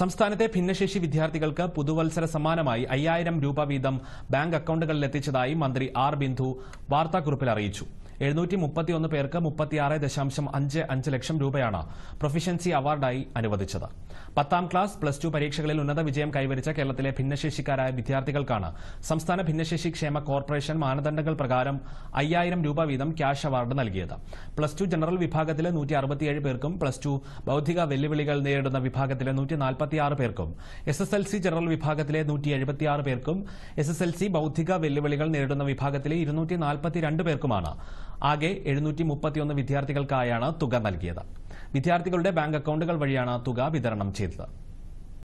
സംസ്ഥാനത്തെ ഭിന്നശേഷി വിദ്യാർത്ഥികൾക്ക് പുതുവത്സര സമ്മാനമായി അയ്യായിരം രൂപ വീതം ബാങ്ക് അക്കൌണ്ടുകളിൽ എത്തിച്ചതായി മന്ത്രി ആർ ബിന്ദു വാർത്താക്കുറിപ്പിൽ അറിയിച്ചു പേർക്ക് അഞ്ച് ലക്ഷം രൂപയാണ് പ്രൊഫിഷ്യൻസി അവാർഡായി അനുവദിച്ചത് പത്താം ക്ലാസ് പ്ലസ് ടു പരീക്ഷകളിൽ ഉന്നത വിജയം കൈവരിച്ച കേരളത്തിലെ ഭിന്നശേഷിക്കാരായ വിദ്യാർത്ഥികൾക്കാണ് സംസ്ഥാന ഭിന്നശേഷി ക്ഷേമ കോർപ്പറേഷൻ മാനദണ്ഡങ്ങൾ പ്രകാരം അയ്യായിരം രൂപ വീതം ക്യാഷ് അവാർഡ് നൽകിയത് പ്ലസ് ടു ജനറൽ വിഭാഗത്തിലെ നൂറ്റി അറുപത്തിയേഴ് പേർക്കും പ്ലസ് ടു ബൌദ്ധിക വെല്ലുവിളികൾ നേരിടുന്ന വിഭാഗത്തിലെ നൂറ്റി നാൽപ്പത്തിയാറ് പേർക്കും S S L C general വിഭാഗത്തിലെ നൂറ്റി എഴുപത്തിയാറ് പേർക്കും എസ് എസ് എൽ സി ബൌദ്ധിക വെല്ലുവിളികൾ നേരിടുന്ന വിഭാഗത്തിലെ ഇരുന്നൂറ്റി നാൽപ്പത്തിരണ്ട് പേർക്കുമാണ് ആകെ എഴുന്നൂറ്റി മുപ്പത്തിയൊന്ന് വിദ്യാർത്ഥികൾക്കായാണ് തുക നൽകിയത് വിദ്യാർത്ഥികളുടെ ബാങ്ക് അക്കൌണ്ടുകൾ വഴിയാണ് തുക വിതരണം ചെയ്തത്